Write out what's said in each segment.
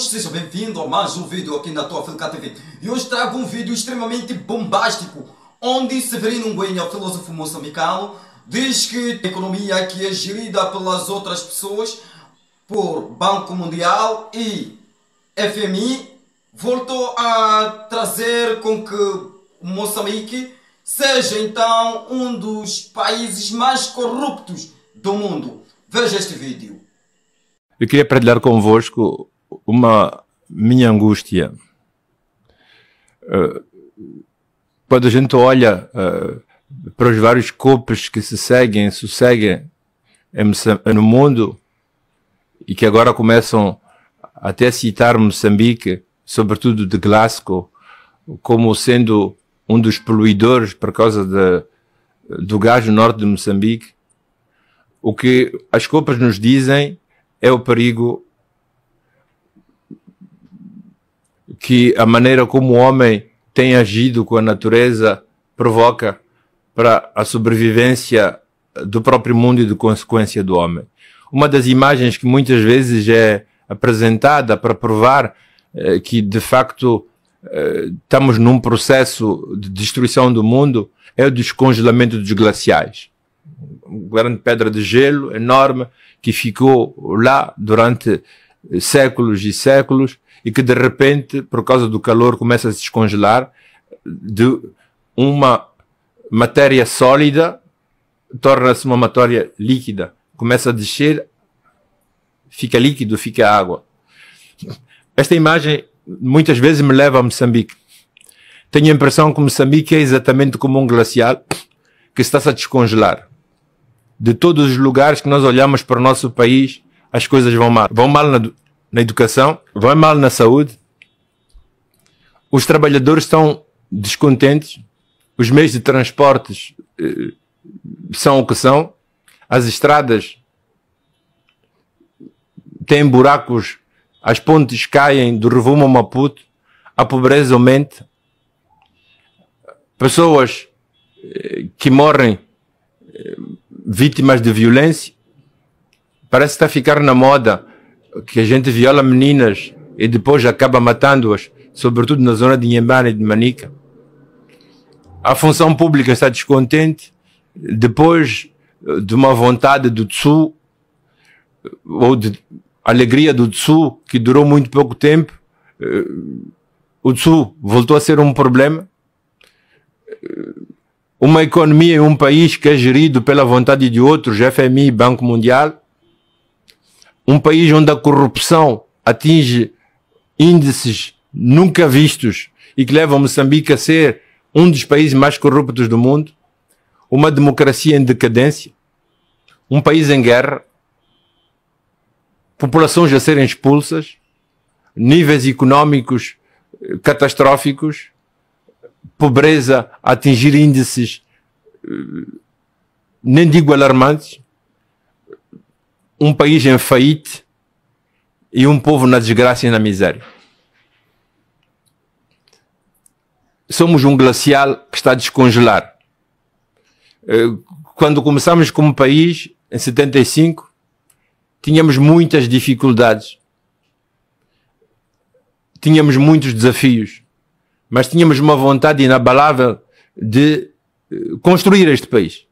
Seja bem-vindo a mais um vídeo aqui na tua Filca TV e hoje trago um vídeo extremamente bombástico onde Severino Nguyen, filósofo moçambicano, diz que a economia que é gerida pelas outras pessoas por Banco Mundial e FMI voltou a trazer com que Moçambique seja então um dos países mais corruptos do mundo. Veja este vídeo. Eu queria partilhar convosco uma minha angústia. Eh, quando a gente olha eh, para os vários corpos que se seguem, sosseguem no mundo e que agora começam até a citar Moçambique, sobretudo de Glasgow, como sendo um dos poluidores por causa de, do gás no norte de Moçambique, o que as copas nos dizem é o perigo que a maneira como o homem tem agido com a natureza provoca para a sobrevivência do próprio mundo e de consequência do homem. Uma das imagens que muitas vezes é apresentada para provar eh, que de facto eh, estamos num processo de destruição do mundo é o descongelamento dos glaciais. Uma grande pedra de gelo enorme que ficou lá durante séculos e séculos e que de repente, por causa do calor, começa a se descongelar de uma matéria sólida, torna-se uma matéria líquida, começa a descer, fica líquido, fica água. Esta imagem muitas vezes me leva a Moçambique. Tenho a impressão que Moçambique é exatamente como um glacial que está-se a descongelar. De todos os lugares que nós olhamos para o nosso país, as coisas vão mal. Vão mal na, na educação, vai mal na saúde, os trabalhadores estão descontentes, os meios de transportes eh, são o que são, as estradas têm buracos, as pontes caem do Revumo ao Maputo, a pobreza aumenta, pessoas eh, que morrem eh, vítimas de violência, parece estar a ficar na moda que a gente viola meninas e depois acaba matando-as, sobretudo na zona de Inhambane e de Manica. A função pública está descontente depois eh, de uma vontade do Tsu, eh, ou de alegria do Tsu, que durou muito pouco tempo, eh, o Tsu voltou a ser um problema. Uma economia em um país que é gerido pela vontade de outros, FMI, Banco Mundial, um país onde a corrupção atinge índices nunca vistos e que leva Moçambique a ser um dos países mais corruptos do mundo, uma democracia em decadência, um país em guerra, populações a serem expulsas, níveis económicos eh, catastróficos, pobreza a atingir índices eh, nem digo alarmantes, um país em faíte e um povo na desgraça e na miséria. Somos um glacial que está a descongelar. Eh, quando começamos como país, em 75, tínhamos muitas dificuldades. Tínhamos muitos desafios. Mas tínhamos uma vontade inabalável de eh, construir este país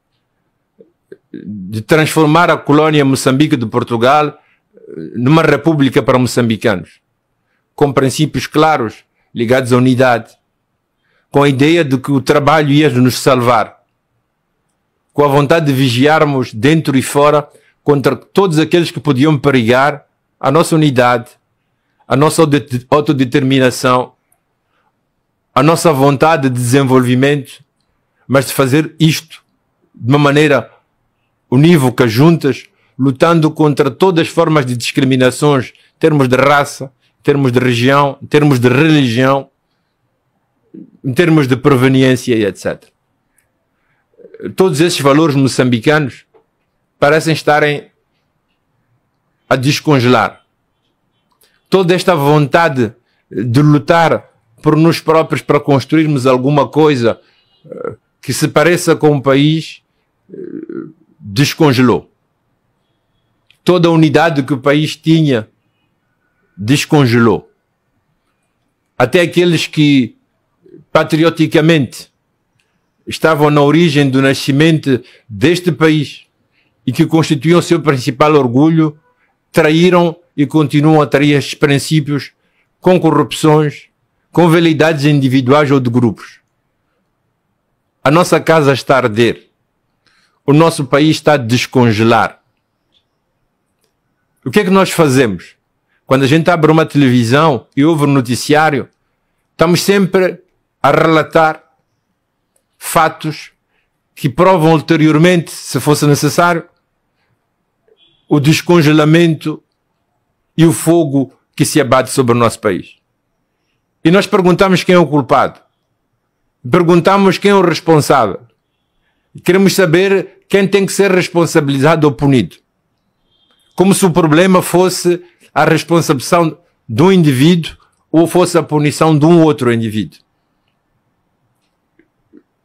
de transformar a colônia Moçambique de Portugal eh, numa república para moçambicanos, com princípios claros ligados à unidade, com a ideia de que o trabalho ia nos salvar, com a vontade de vigiarmos dentro e fora contra todos aqueles que podiam perigar a nossa unidade, a nossa autodeterminação, a nossa vontade de desenvolvimento, mas de fazer isto de uma maneira unívocas, juntas, lutando contra todas as formas de discriminações, em termos de raça, em termos de região, em termos de religião, em termos de proveniência e etc. Todos esses valores moçambicanos parecem estarem a descongelar. Toda esta vontade de lutar por nós próprios para construirmos alguma coisa eh, que se pareça com o país descongelou. Toda a unidade que o país tinha descongelou. Até aqueles que patrioticamente estavam na origem do nascimento deste país e que constituíam seu principal orgulho, traíram e continuam a trair estes princípios com corrupções, com validades individuais ou de grupos. A nossa casa está a arder o nosso país está a descongelar. O que é que nós fazemos? Quando a gente abre uma televisão e ouve um noticiário, estamos sempre a relatar fatos que provam ulteriormente, se fosse necessário, o descongelamento e o fogo que se abate sobre o nosso país. E nós perguntamos quem é o culpado. Perguntamos quem é o responsável. Queremos saber quem tem que ser responsabilizado ou punido. Como se o problema fosse a responsabilização de um indivíduo ou fosse a punição de um outro indivíduo.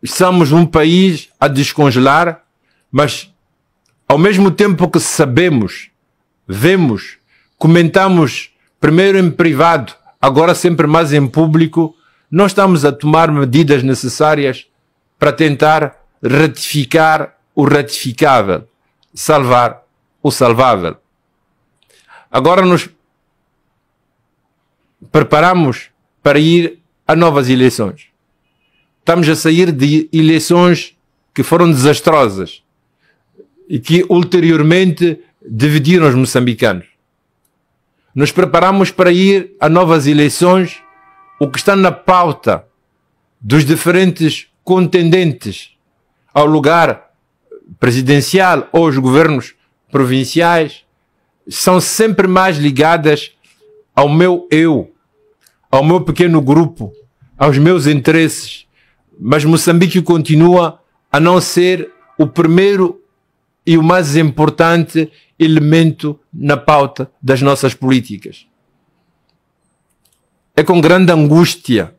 Estamos num país a descongelar, mas ao mesmo tempo que sabemos, vemos, comentamos primeiro em privado, agora sempre mais em público, nós estamos a tomar medidas necessárias para tentar ratificar o ratificável, salvar o salvável. Agora nos preparamos para ir a novas eleições. Estamos a sair de eleições que foram desastrosas e que ulteriormente dividiram os moçambicanos. Nos preparamos para ir a novas eleições, o que está na pauta dos diferentes contendentes ao lugar presidencial ou os governos provinciais são sempre mais ligadas ao meu eu, ao meu pequeno grupo, aos meus interesses. Mas Moçambique continua a não ser o primeiro e o mais importante elemento na pauta das nossas políticas. É com grande angústia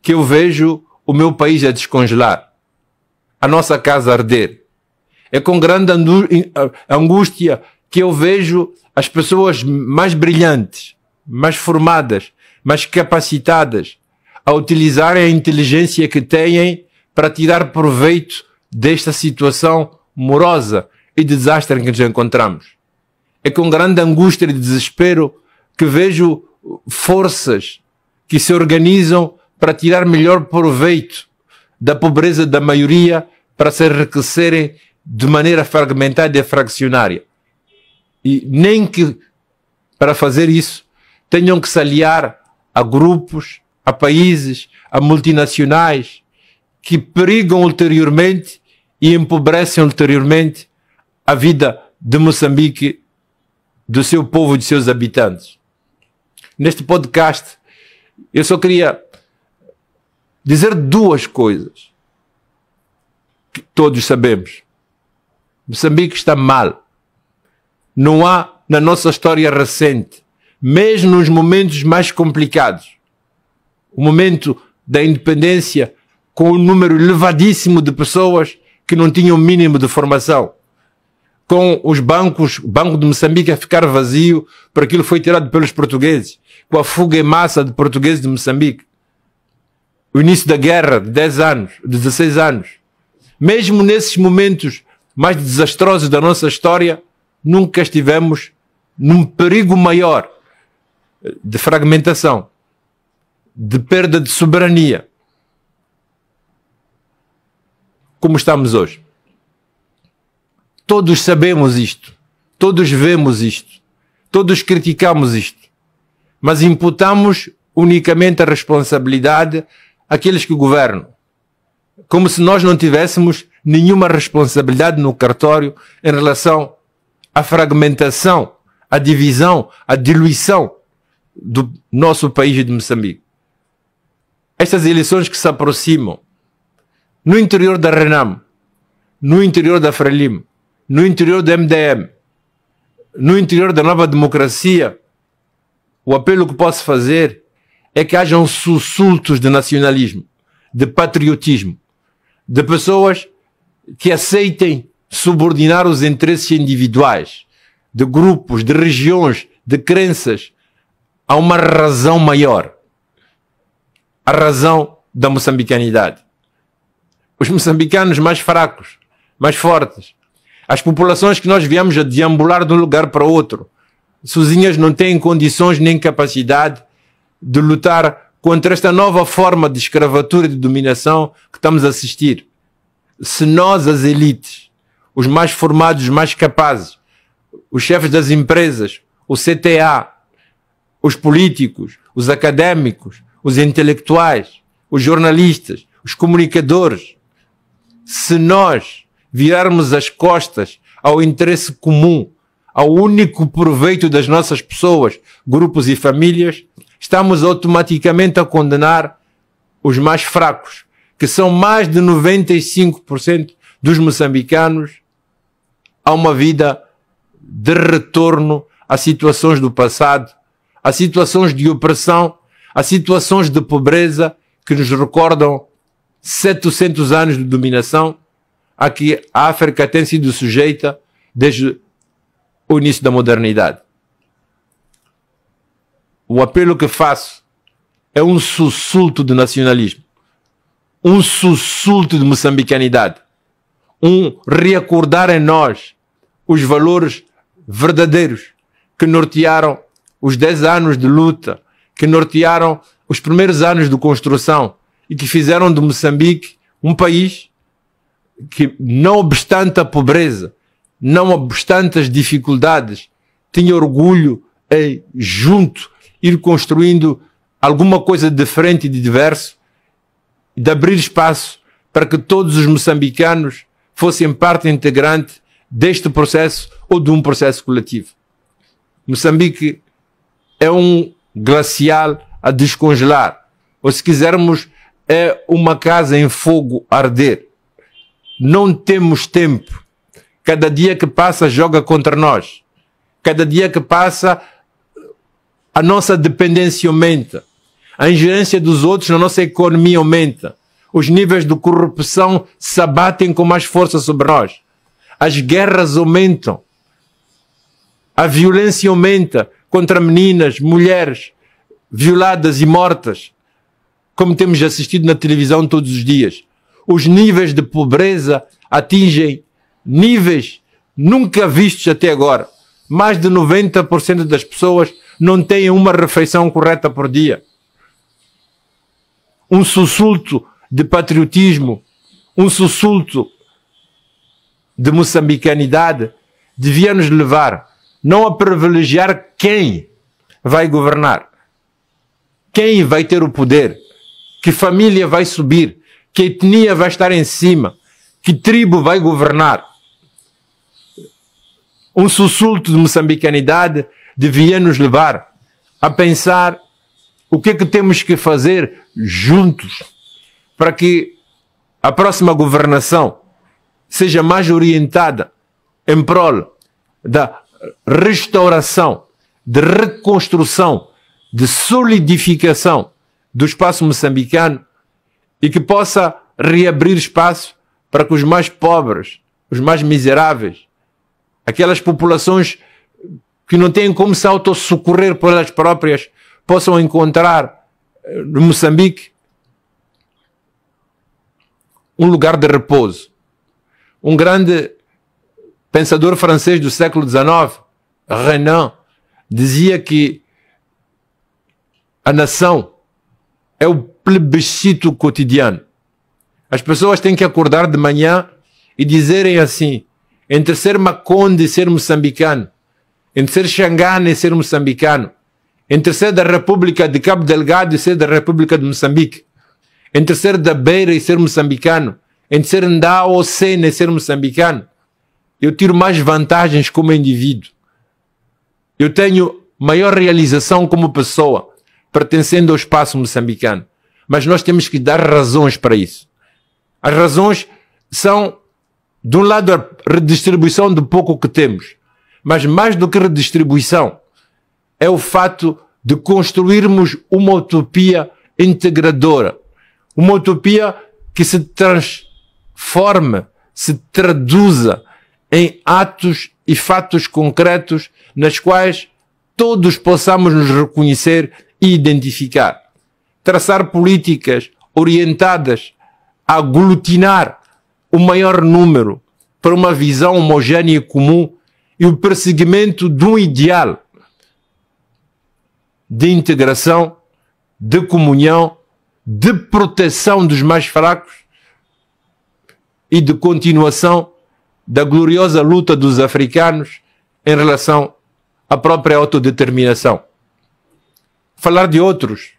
que eu vejo o meu país a descongelar, a nossa casa arder. É com grande angústia que eu vejo as pessoas mais brilhantes, mais formadas, mais capacitadas a utilizarem a inteligência que têm para tirar proveito desta situação morosa e desastre em que nos encontramos. É com grande angústia e desespero que vejo forças que se organizam para tirar melhor proveito da pobreza da maioria para se enriquecerem de maneira fragmentada e fraccionária. E nem que para fazer isso tenham que se aliar a grupos, a países, a multinacionais que perigam ulteriormente e empobrecem ulteriormente a vida de Moçambique, do seu povo e de seus habitantes. Neste podcast, eu só queria dizer duas coisas que todos sabemos. Moçambique está mal. Não há, na nossa história recente, mesmo nos momentos mais complicados, o momento da independência, com um número elevadíssimo de pessoas que não tinham o mínimo de formação, com os bancos, o Banco de Moçambique a ficar vazio, porque aquilo foi tirado pelos portugueses, com a fuga em massa de portugueses de Moçambique, o início da guerra de 10 anos, de 16 anos. Mesmo nesses momentos mais desastrosos da nossa história, nunca estivemos num perigo maior eh, de fragmentação, de perda de soberania, como estamos hoje. Todos sabemos isto, todos vemos isto, todos criticamos isto, mas imputamos unicamente a responsabilidade àqueles que governam, como se nós não tivéssemos nenhuma responsabilidade no cartório em relação à fragmentação, à divisão, à diluição do nosso país de Moçambique. Estas eleições que se aproximam no interior da Renam, no interior da Frelimo, no interior do MDM, no interior da nova democracia, o apelo que posso fazer é que hajam sussultos de nacionalismo, de patriotismo, de pessoas que aceitem subordinar os interesses individuais, de grupos, de regiões, de crenças, a uma razão maior. A razão da moçambicanidade. Os moçambicanos mais fracos, mais fortes. As populações que nós viemos a deambular de um lugar para outro, sozinhas não têm condições nem capacidade de lutar contra esta nova forma de escravatura e de dominação que estamos a assistir se nós, as elites, os mais formados, os mais capazes, os chefes das empresas, o CTA, os políticos, os académicos, os intelectuais, os jornalistas, os comunicadores, se nós virarmos as costas ao interesse comum, ao único proveito das nossas pessoas, grupos e famílias, estamos automaticamente a condenar os mais fracos, que são mais de 95% dos moçambicanos, a uma vida de retorno a situações do passado, a situações de opressão, a situações de pobreza que nos recordam 700 anos de dominação a que a África tem sido sujeita desde o início da modernidade. O apelo que faço é um sussulto de nacionalismo um sussulto de moçambicanidade, um reacordar em nós os valores verdadeiros que nortearam os 10 anos de luta, que nortearam os primeiros anos de construção e que fizeram de Moçambique um país que, não obstante a pobreza, não obstante as dificuldades, tinha orgulho em, junto, ir construindo alguma coisa diferente e de diverso de abrir espaço para que todos os moçambicanos fossem parte integrante deste processo ou de um processo coletivo. Moçambique é um glacial a descongelar, ou se quisermos, é uma casa em fogo a arder. Não temos tempo. Cada dia que passa joga contra nós. Cada dia que passa a nossa dependência aumenta a ingerência dos outros na nossa economia aumenta. Os níveis de corrupção se abatem com mais força sobre nós. As guerras aumentam. A violência aumenta contra meninas, mulheres violadas e mortas, como temos assistido na televisão todos os dias. Os níveis de pobreza atingem níveis nunca vistos até agora. Mais de 90% das pessoas não têm uma refeição correta por dia um sussulto de patriotismo, um sussulto de moçambicanidade, devia nos levar não a privilegiar quem vai governar, quem vai ter o poder, que família vai subir, que etnia vai estar em cima, que tribo vai governar. Um sussulto de moçambicanidade devia nos levar a pensar o que é que temos que fazer juntos para que a próxima governação seja mais orientada em prol da restauração, de reconstrução, de solidificação do espaço moçambicano e que possa reabrir espaço para que os mais pobres, os mais miseráveis, aquelas populações que não têm como se autossocorrer por elas próprias, possam encontrar no Moçambique, um lugar de repouso. Um grande pensador francês do século XIX, Renan, dizia que a nação é o plebiscito cotidiano. As pessoas têm que acordar de manhã e dizerem assim: entre ser maconde e ser moçambicano, entre ser xangana e ser moçambicano, entre ser da República de Cabo Delgado e ser da República de Moçambique, entre ser da Beira e ser moçambicano, entre ser da Ocena e ser moçambicano. Eu tiro mais vantagens como indivíduo. Eu tenho maior realização como pessoa, pertencendo ao espaço moçambicano. Mas nós temos que dar razões para isso. As razões são, de um lado, a redistribuição do pouco que temos, mas mais do que redistribuição, é o fato de construirmos uma utopia integradora, uma utopia que se transforme, se traduza em atos e fatos concretos nas quais todos possamos nos reconhecer e identificar. Traçar políticas orientadas a aglutinar o maior número para uma visão homogénea e comum e o perseguimento de um ideal de integração, de comunhão, de proteção dos mais fracos e de continuação da gloriosa luta dos africanos em relação à própria autodeterminação. Falar de outros,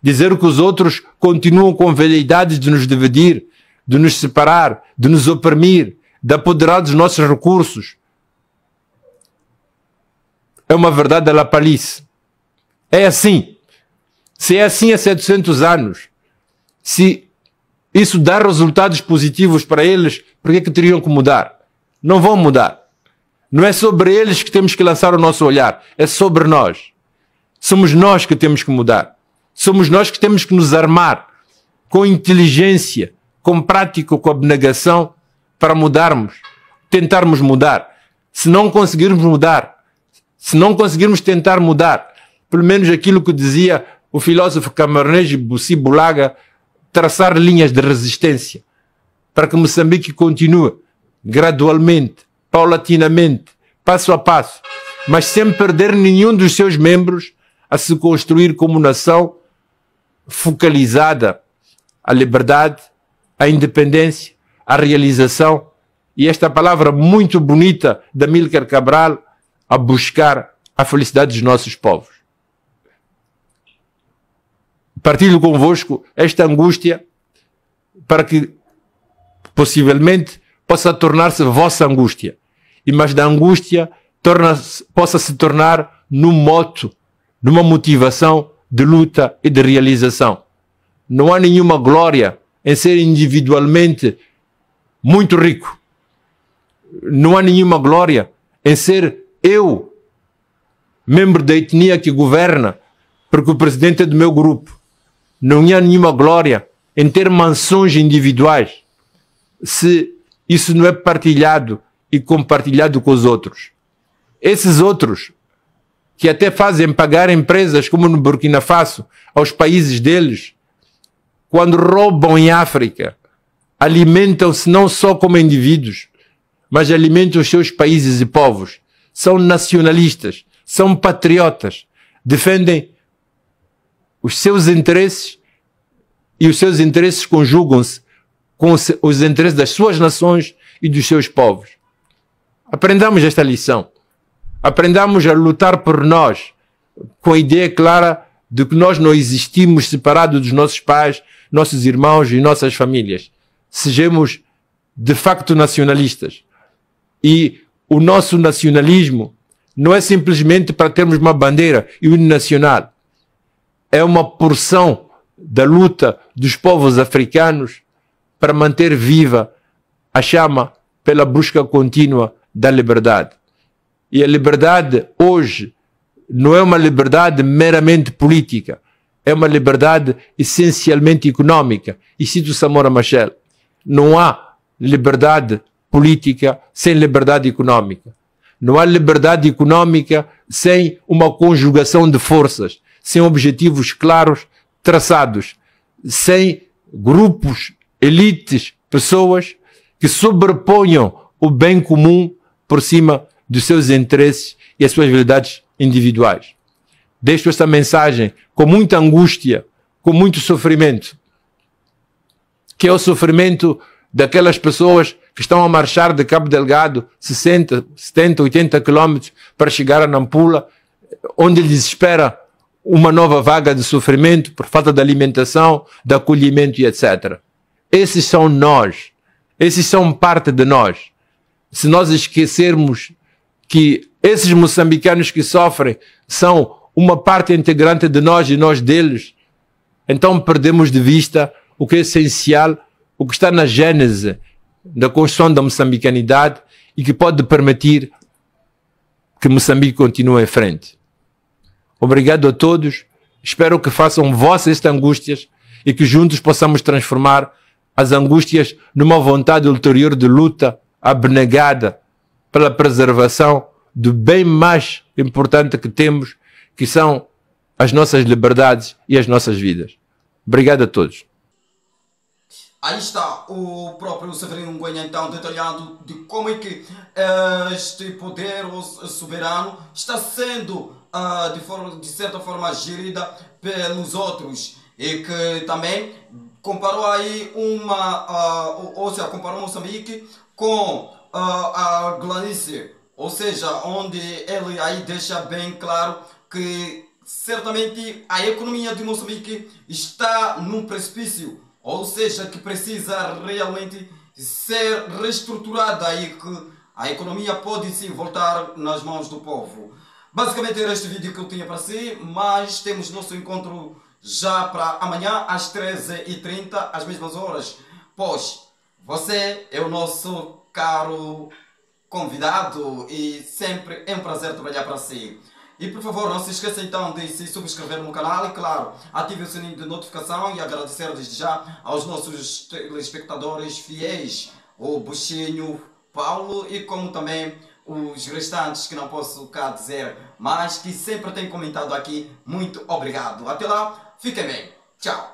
dizer que os outros continuam com veleidades de nos dividir, de nos separar, de nos oprimir, de apoderar dos nossos recursos. É uma verdade lapalice. É assim. Se é assim há é 700 anos, se isso dá resultados positivos para eles, por que, é que teriam que mudar? Não vão mudar. Não é sobre eles que temos que lançar o nosso olhar, é sobre nós. Somos nós que temos que mudar. Somos nós que temos que nos armar com inteligência, com prática, com abnegação para mudarmos, tentarmos mudar. Se não conseguirmos mudar, se não conseguirmos tentar mudar, pelo menos aquilo que dizia o filósofo camaronês Bussi Bulaga, traçar linhas de resistência para que Moçambique continue gradualmente, paulatinamente, passo a passo, mas sem perder nenhum dos seus membros a se construir como nação focalizada à liberdade, à independência, à realização e esta palavra muito bonita da Milker Cabral a buscar a felicidade dos nossos povos partilho convosco esta angústia para que possivelmente possa tornar-se vossa angústia. E mais da angústia torna -se, possa se tornar num moto, numa motivação de luta e de realização. Não há nenhuma glória em ser individualmente muito rico. Não há nenhuma glória em ser eu, membro da etnia que governa, porque o presidente é do meu grupo não há nenhuma glória em ter mansões individuais se isso não é partilhado e compartilhado com os outros. Esses outros, que até fazem pagar empresas como no Burkina Faso aos países deles, quando roubam em África, alimentam-se não só como indivíduos, mas alimentam os seus países e povos. São nacionalistas, são patriotas, defendem os seus interesses e os seus interesses conjugam-se com os interesses das suas nações e dos seus povos. Aprendamos esta lição. Aprendamos a lutar por nós, com a ideia clara de que nós não existimos separados dos nossos pais, nossos irmãos e nossas famílias. Sejamos de facto nacionalistas. E o nosso nacionalismo não é simplesmente para termos uma bandeira e um nacional é uma porção da luta dos povos africanos para manter viva a chama pela busca contínua da liberdade. E a liberdade hoje não é uma liberdade meramente política, é uma liberdade essencialmente econômica. E cito Samora Machel: não há liberdade política sem liberdade econômica. Não há liberdade econômica sem uma conjugação de forças sem objetivos claros, traçados, sem grupos, elites, pessoas que sobreponham o bem comum por cima dos seus interesses e as suas verdades individuais. Deixo esta mensagem com muita angústia, com muito sofrimento, que é o sofrimento daquelas pessoas que estão a marchar de Cabo Delgado 60, 70, 80 quilômetros para chegar a Nampula, onde lhes espera uma nova vaga de sofrimento por falta de alimentação, de acolhimento e etc. Esses são nós. Esses são parte de nós. Se nós esquecermos que esses moçambicanos que sofrem são uma parte integrante de nós e nós deles, então perdemos de vista o que é essencial, o que está na gênese da construção da moçambicanidade e que pode permitir que Moçambique continue em frente. Obrigado a todos. Espero que façam vossas estas angústias e que juntos possamos transformar as angústias numa vontade ulterior de luta abnegada pela preservação do bem mais importante que temos, que são as nossas liberdades e as nossas vidas. Obrigado a todos. Aí está o próprio Severino Nguyen, então, detalhando de como é que eh, este poder soberano está sendo ah, de, forma, de certa forma gerida pelos outros e que também comparou aí uma, ah, ou seja, comparou Moçambique com ah, a Glanice, ou seja, onde ele aí deixa bem claro que certamente a economia de Moçambique está num precipício, ou seja, que precisa realmente ser reestruturada e que a economia pode se voltar nas mãos do povo. Basicamente era este vídeo que eu tinha para si, mas temos nosso encontro já para amanhã às 13h30, às mesmas horas. Pois, você é o nosso caro convidado e sempre é um prazer trabalhar para si. E por favor, não se esqueça então de se subscrever no canal e, claro, ative o sininho de notificação e agradecer desde já aos nossos telespectadores fiéis, o Buxinho Paulo e como também os restantes que não posso cá dizer, mas que sempre têm comentado aqui. Muito obrigado. Até lá, fiquem bem. Tchau.